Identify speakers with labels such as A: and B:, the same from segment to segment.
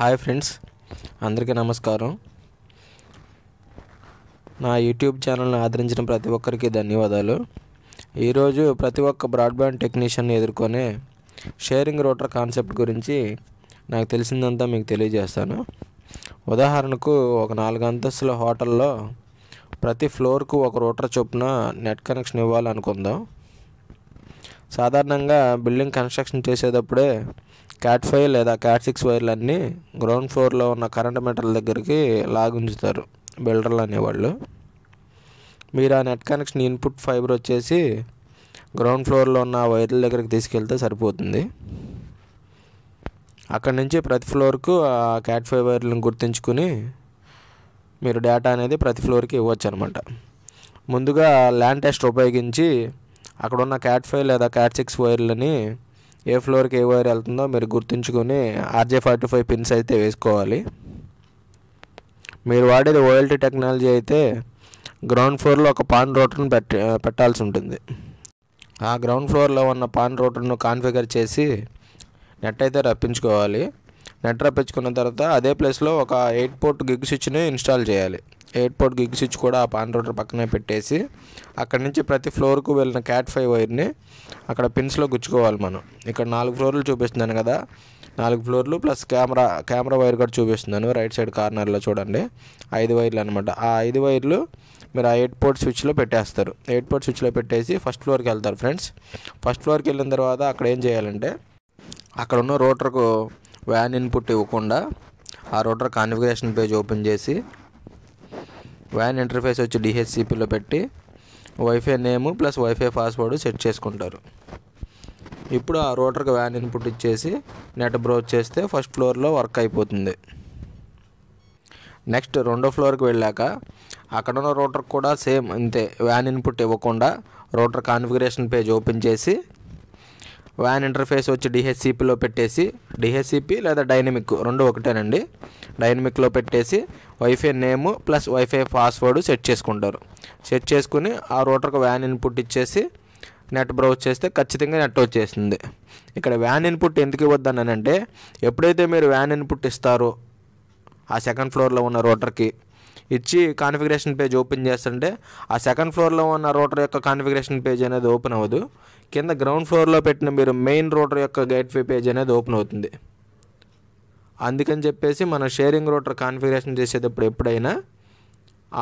A: hi friends అందరికీ నమస్కారం నా యూట్యూబ్ ఛానల్ని ఆదరించిన ప్రతి ఒక్కరికి ధన్యవాదాలు ఈరోజు ప్రతి ఒక్క బ్రాడ్బ్యాండ్ టెక్నీషియన్ ఎదుర్కొనే షేరింగ్ రోటర్ కాన్సెప్ట్ గురించి నాకు తెలిసిందంతా మీకు తెలియజేస్తాను ఉదాహరణకు ఒక నాలుగు అంతస్తుల హోటల్లో ప్రతి ఫ్లోర్కు ఒక రోటర్ చొప్పున నెట్ కనెక్షన్ ఇవ్వాలనుకుందాం సాధారణంగా బిల్డింగ్ కన్స్ట్రక్షన్ చేసేటప్పుడే క్యాట్ ఫైవ్ లేదా క్యాట్ సిక్స్ అన్నీ గ్రౌండ్ ఫ్లోర్లో ఉన్న కరెంట్ మీటర్ల దగ్గరికి లాగుంచుతారు బిల్డర్లు అనేవాళ్ళు మీరు ఆ నెట్ కనెక్షన్ ఇన్పుట్ ఫైబర్ వచ్చేసి గ్రౌండ్ ఫ్లోర్లో ఉన్న వైర్ల దగ్గరికి తీసుకెళ్తే సరిపోతుంది అక్కడి నుంచి ప్రతి ఫ్లోర్కు ఆ క్యాట్ ఫైవ్ వైర్లను గుర్తించుకుని మీరు డేటా అనేది ప్రతి ఫ్లోర్కి ఇవ్వచ్చు అనమాట ముందుగా ల్యాండ్ టెస్ట్ ఉపయోగించి అక్కడ ఉన్న క్యాట్ ఫైవ్ లేదా క్యాట్ సిక్స్ వైర్లని ఏ ఫ్లోర్కి ఏ వైర్ వెళ్తుందో మీరు గుర్తుంచుకొని ఆర్జే ఫార్టీ ఫైవ్ పిన్స్ అయితే వేసుకోవాలి మీరు వాడేది ఓఎల్టీ టెక్నాలజీ అయితే గ్రౌండ్ ఫ్లోర్లో ఒక పాన్ రోటర్ను పెట్ట పెట్టాల్సి ఉంటుంది ఆ గ్రౌండ్ ఫ్లోర్లో ఉన్న పాన్ రోటర్ను కాన్ఫిగర్ చేసి నెట్ అయితే రప్పించుకోవాలి నెట్ రప్పించుకున్న తర్వాత అదే ప్లేస్లో ఒక ఎయిట్ పోర్ట్ గిగ్ స్విచ్ని ఇన్స్టాల్ చేయాలి ఎయిర్పోర్ట్ గిగ్ స్విచ్ కూడా ఆ పాన్ రోడ్ పక్కనే పెట్టేసి అక్కడ నుంచి ప్రతి ఫ్లోర్కు వెళ్ళిన క్యాట్ ఫైవ్ వైర్ని అక్కడ పిన్స్లో గుచ్చుకోవాలి మనం ఇక్కడ నాలుగు ఫ్లోర్లు చూపిస్తున్నాను కదా నాలుగు ఫ్లోర్లు ప్లస్ కెమెరా కెమెరా వైర్ కూడా చూపిస్తున్నాను రైట్ సైడ్ కార్నర్లో చూడండి ఐదు వైర్లు అనమాట ఆ ఐదు వైర్లు మీరు ఆ ఎయిర్పోర్ట్ స్విచ్లో పెట్టేస్తారు ఎయిర్పోర్ట్ స్విచ్లో పెట్టేసి ఫస్ట్ ఫ్లోర్కి వెళ్తారు ఫ్రెండ్స్ ఫస్ట్ ఫ్లోర్కి వెళ్ళిన తర్వాత అక్కడ ఏం చేయాలంటే అక్కడ ఉన్న రోటర్కు వ్యాన్ ఇన్పుట్ ఇవ్వకుండా ఆ రోటర్ కాన్ఫిగరేషన్ పేజ్ ఓపెన్ చేసి వ్యాన్ ఇంటర్ఫేస్ వచ్చి డిహెచ్సిపిలో పెట్టి wifi name plus wifi password set చేసుకుంటారు ఇప్పుడు ఆ రోటర్కి వ్యాన్ ఇన్పుట్ ఇచ్చేసి నెట్ బ్రౌజ్ చేస్తే ఫస్ట్ ఫ్లోర్లో వర్క్ అయిపోతుంది నెక్స్ట్ రెండో ఫ్లోర్కి వెళ్ళాక అక్కడ ఉన్న రోటర్ కూడా సేమ్ అంతే వ్యాన్ ఇన్పుట్ ఇవ్వకుండా రోటర్ కాన్ఫిగరేషన్ పేజ్ ఓపెన్ చేసి వ్యాన్ ఇంటర్ఫేస్ వచ్చి డిహెచ్సిపిలో పెట్టేసి డిహెచ్సిపి లేదా డైనమిక్ రెండు ఒకటేనండి డైనమిక్లో పెట్టేసి wifi name plus wifi password set చేసుకుంటారు సెట్ చేసుకుని ఆ రోటర్కి వ్యాన్ ఇన్పుట్ ఇచ్చేసి నెట్ బ్రౌజ్ చేస్తే ఖచ్చితంగా నెట్ వచ్చేసింది ఇక్కడ వ్యాన్ ఇన్పుట్ ఎందుకు ఇవ్వద్దనంటే ఎప్పుడైతే మీరు వ్యాన్ ఇన్పుట్ ఇస్తారో ఆ సెకండ్ ఫ్లోర్లో ఉన్న రోటర్కి ఇచ్చి కాన్ఫిగరేషన్ పేజ్ ఓపెన్ చేస్తుంటే ఆ సెకండ్ ఫ్లోర్లో ఉన్న రోటర్ యొక్క కాన్ఫిగరేషన్ పేజ్ అనేది ఓపెన్ అవ్వదు కింద గ్రౌండ్ ఫ్లోర్లో పెట్టిన మీరు మెయిన్ రోటర్ యొక్క గేట్వే పేజ్ అనేది ఓపెన్ అవుతుంది అందుకని చెప్పేసి మన షేరింగ్ రోటర్ కాన్ఫిగరేషన్ చేసేటప్పుడు ఎప్పుడైనా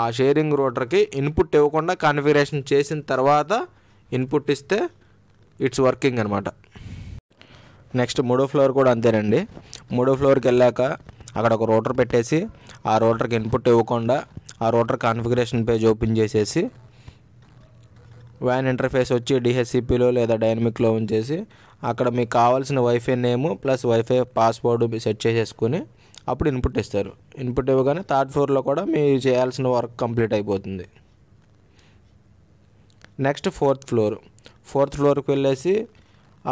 A: ఆ షేరింగ్ రోటర్కి ఇన్పుట్ ఇవ్వకుండా కాన్ఫిగరేషన్ చేసిన తర్వాత ఇన్పుట్ ఇస్తే ఇట్స్ వర్కింగ్ అనమాట నెక్స్ట్ మూడో ఫ్లోర్ కూడా అంతేనండి మూడో ఫ్లోర్కి వెళ్ళాక అక్కడ ఒక రోటర్ పెట్టేసి ఆ రోటర్కి ఇన్పుట్ ఇవ్వకుండా ఆ రోటర్ కాన్ఫిగరేషన్ పేజ్ ఓపెన్ చేసేసి వ్యాన్ ఇంటర్ఫేస్ వచ్చి డిహెచ్సిపిలో లేదా డైనమిక్లో ఉంచేసి అక్కడ మీకు కావాల్సిన wifi name plus wifi password set చేసేసుకుని అప్పుడు ఇన్పుట్ ఇస్తారు ఇన్పుట్ ఇవ్వగానే థర్డ్ ఫ్లోర్లో కూడా మీ చేయాల్సిన వర్క్ కంప్లీట్ అయిపోతుంది నెక్స్ట్ ఫోర్త్ ఫ్లోర్ ఫోర్త్ ఫ్లోర్కి వెళ్ళేసి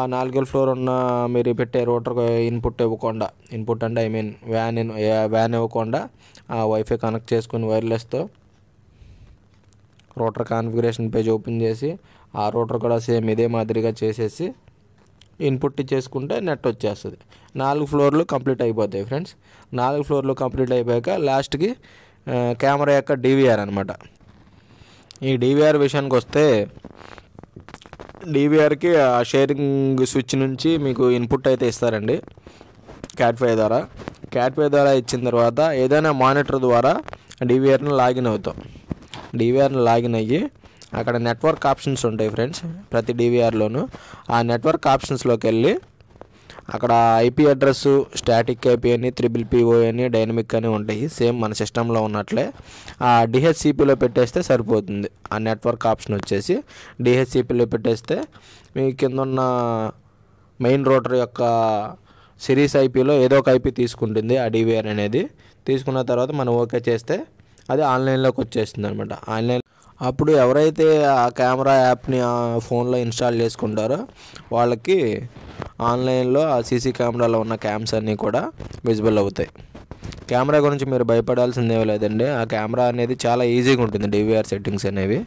A: ఆ నాలుగో ఫ్లోర్ ఉన్న మీరు పెట్టే రోటర్ ఇన్పుట్ ఇవ్వకుండా ఇన్పుట్ అంటే ఐ మీన్ వ్యాన్ వ్యాన్ ఇవ్వకుండా ఆ వైఫై కనెక్ట్ చేసుకుని వైర్లెస్తో రోటర్ కాన్ఫిగరేషన్ పేజ్ ఓపెన్ చేసి ఆ రోటర్ కూడా సేమ్ ఇదే మాదిరిగా చేసేసి ఇన్పుట్ చేసుకుంటే నెట్ వచ్చేస్తుంది నాలుగు ఫ్లోర్లు కంప్లీట్ అయిపోతాయి ఫ్రెండ్స్ నాలుగు ఫ్లోర్లు కంప్లీట్ అయిపోయాక లాస్ట్కి కెమెరా యొక్క డీవీఆర్ అనమాట ఈ డీవీఆర్ విషయానికి వస్తే డివిఆర్కి ఆ షేరింగ్ స్విచ్ నుంచి మీకు ఇన్పుట్ అయితే ఇస్తారండి క్యాట్ఫై ద్వారా క్యాట్ఫై ద్వారా ఇచ్చిన తర్వాత ఏదైనా మానిటర్ ద్వారా డివిఆర్ని లాగిన్ అవుతాం డివిఆర్ని లాగిన్ అయ్యి అక్కడ నెట్వర్క్ ఆప్షన్స్ ఉంటాయి ఫ్రెండ్స్ ప్రతి డివిఆర్లోను ఆ నెట్వర్క్ ఆప్షన్స్లోకి వెళ్ళి అక్కడ ఐపీ అడ్రస్ స్టాటిక్ ఐపీ అని త్రిబుల్ పీఓ అని డైనమిక్ అని ఉంటాయి సేమ్ మన సిస్టంలో ఉన్నట్లే ఆ డిహెచ్సిపిలో పెట్టేస్తే సరిపోతుంది ఆ నెట్వర్క్ ఆప్షన్ వచ్చేసి డిహెచ్సిపిలో పెట్టేస్తే మీ కింద ఉన్న మెయిన్ రోటర్ యొక్క సిరీస్ ఐపీలో ఏదో ఒక ఐపీ తీసుకుంటుంది ఆ డివిఆర్ అనేది తీసుకున్న తర్వాత మనం ఓకే చేస్తే అది ఆన్లైన్లోకి వచ్చేస్తుంది అనమాట ఆన్లైన్ అప్పుడు ఎవరైతే ఆ కెమెరా యాప్ని ఆ ఫోన్లో ఇన్స్టాల్ చేసుకుంటారో వాళ్ళకి ఆన్లైన్లో ఆ సీసీ కెమెరాలో ఉన్న క్యామ్స్ అన్నీ కూడా విజిబుల్ అవుతాయి కెమెరా గురించి మీరు భయపడాల్సిందేమీ లేదండి ఆ కెమెరా అనేది చాలా ఈజీగా ఉంటుంది డివిఆర్ సెట్టింగ్స్ అనేవి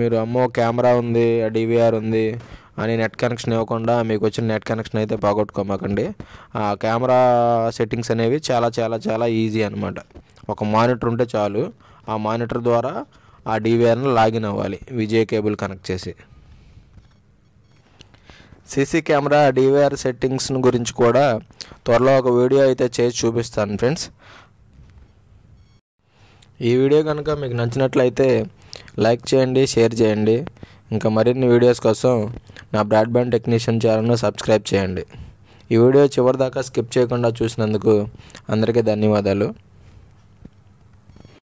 A: మీరు అమ్మో కెమెరా ఉంది డివిఆర్ ఉంది అని నెట్ కనెక్షన్ ఇవ్వకుండా మీకు వచ్చిన నెట్ కనెక్షన్ అయితే పోగొట్టుకోమాకండి ఆ కెమెరా సెట్టింగ్స్ అనేవి చాలా చాలా చాలా ఈజీ అనమాట ఒక మానిటర్ ఉంటే చాలు ఆ మానిటర్ ద్వారా ఆ డివిఆర్ని లాగిన్ అవ్వాలి విజయ్ కేబుల్ కనెక్ట్ చేసి సీసీ కెమెరా డివిఆర్ సెట్టింగ్స్ గురించి కూడా త్వరలో ఒక వీడియో అయితే చేసి చూపిస్తాను ఫ్రెండ్స్ ఈ వీడియో కనుక మీకు నచ్చినట్లయితే లైక్ చేయండి షేర్ చేయండి ఇంకా మరిన్ని వీడియోస్ కోసం నా బ్రాడ్బ్యాండ్ టెక్నీషియన్ ఛానల్ను సబ్స్క్రైబ్ చేయండి ఈ వీడియో చివరిదాకా స్కిప్ చేయకుండా చూసినందుకు అందరికీ ధన్యవాదాలు